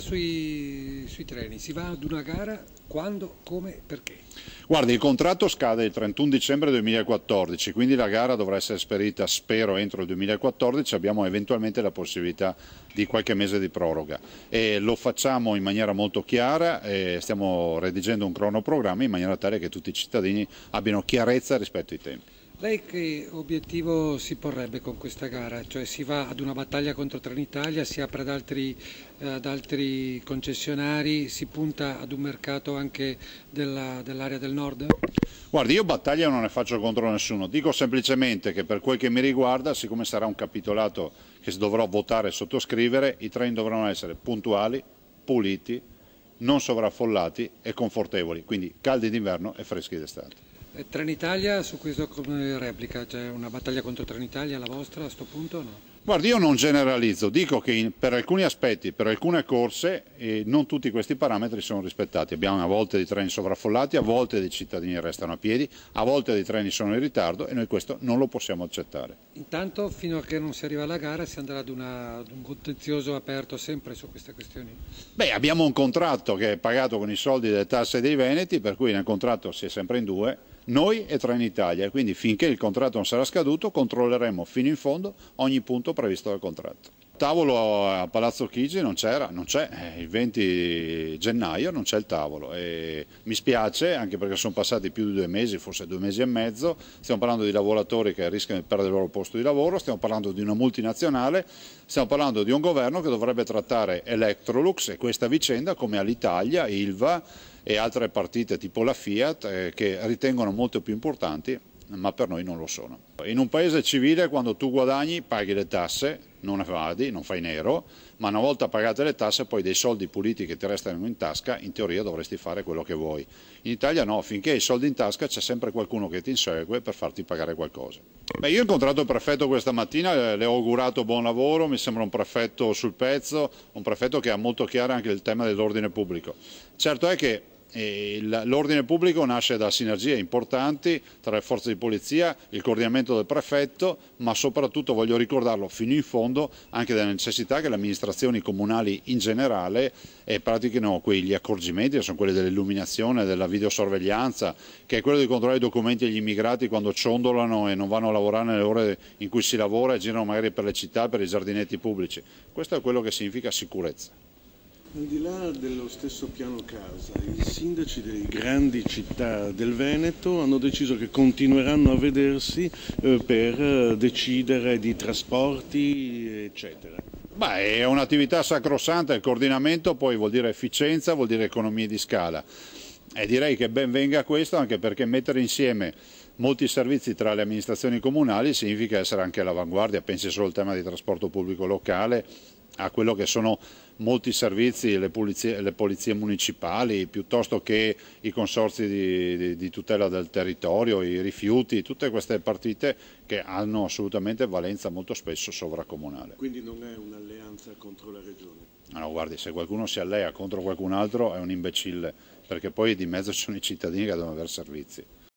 Sui, sui, treni, si va ad una gara quando, come, perché? Guardi, il contratto scade il 31 dicembre 2014, quindi la gara dovrà essere sperita, spero, entro il 2014, abbiamo eventualmente la possibilità di qualche mese di proroga e lo facciamo in maniera molto chiara, stiamo redigendo un cronoprogramma in maniera tale che tutti i cittadini abbiano chiarezza rispetto ai tempi. Lei che obiettivo si porrebbe con questa gara? Cioè si va ad una battaglia contro Trenitalia, si apre ad altri, ad altri concessionari, si punta ad un mercato anche dell'area del nord? Guardi, io battaglia non ne faccio contro nessuno, dico semplicemente che per quel che mi riguarda, siccome sarà un capitolato che dovrò votare e sottoscrivere, i treni dovranno essere puntuali, puliti, non sovraffollati e confortevoli, quindi caldi d'inverno e freschi d'estate. Eh, Trenitalia, su questo come replica? C'è una battaglia contro Trenitalia la vostra a questo punto o no? Guardi, io non generalizzo, dico che in, per alcuni aspetti, per alcune corse, eh, non tutti questi parametri sono rispettati. Abbiamo a volte dei treni sovraffollati, a volte dei cittadini restano a piedi, a volte dei treni sono in ritardo e noi questo non lo possiamo accettare. Intanto, fino a che non si arriva alla gara, si andrà ad, una, ad un contenzioso aperto sempre su queste questioni? Beh, abbiamo un contratto che è pagato con i soldi delle tasse dei Veneti, per cui nel contratto si è sempre in due noi e Trenitalia, quindi finché il contratto non sarà scaduto controlleremo fino in fondo ogni punto previsto dal contratto tavolo a Palazzo Chigi non c'era, non c'è, eh, il 20 gennaio non c'è il tavolo e mi spiace anche perché sono passati più di due mesi, forse due mesi e mezzo, stiamo parlando di lavoratori che rischiano di perdere il loro posto di lavoro, stiamo parlando di una multinazionale, stiamo parlando di un governo che dovrebbe trattare Electrolux e questa vicenda come all'Italia, Ilva e altre partite tipo la Fiat eh, che ritengono molto più importanti ma per noi non lo sono. In un paese civile quando tu guadagni paghi le tasse, non evadi, non fai nero, ma una volta pagate le tasse poi dei soldi puliti che ti restano in tasca in teoria dovresti fare quello che vuoi. In Italia no, finché hai i soldi in tasca c'è sempre qualcuno che ti insegue per farti pagare qualcosa. Beh, io ho incontrato il prefetto questa mattina, eh, le ho augurato buon lavoro, mi sembra un prefetto sul pezzo, un prefetto che ha molto chiaro anche il tema dell'ordine pubblico. Certo è che L'ordine pubblico nasce da sinergie importanti tra le forze di polizia, il coordinamento del prefetto, ma soprattutto voglio ricordarlo fino in fondo anche della necessità che le amministrazioni comunali in generale eh, pratichino quegli accorgimenti che sono quelli dell'illuminazione, della videosorveglianza, che è quello di controllare i documenti degli immigrati quando ciondolano e non vanno a lavorare nelle ore in cui si lavora e girano magari per le città, per i giardinetti pubblici. Questo è quello che significa sicurezza. Al di là dello stesso piano casa, i sindaci delle grandi città del Veneto hanno deciso che continueranno a vedersi eh, per eh, decidere di trasporti, eccetera. Beh, è un'attività sacrosanta, il coordinamento poi vuol dire efficienza, vuol dire economie di scala. E direi che ben venga questo anche perché mettere insieme molti servizi tra le amministrazioni comunali significa essere anche all'avanguardia, pensi solo al tema di trasporto pubblico locale a quello che sono molti servizi, le polizie, le polizie municipali, piuttosto che i consorzi di, di, di, tutela del territorio, i rifiuti, tutte queste partite che hanno assolutamente valenza molto spesso sovracomunale. Quindi non è un'alleanza contro la regione? No, guardi, se qualcuno si allea contro qualcun altro è un imbecille, perché poi di mezzo ci sono i cittadini che devono avere servizi.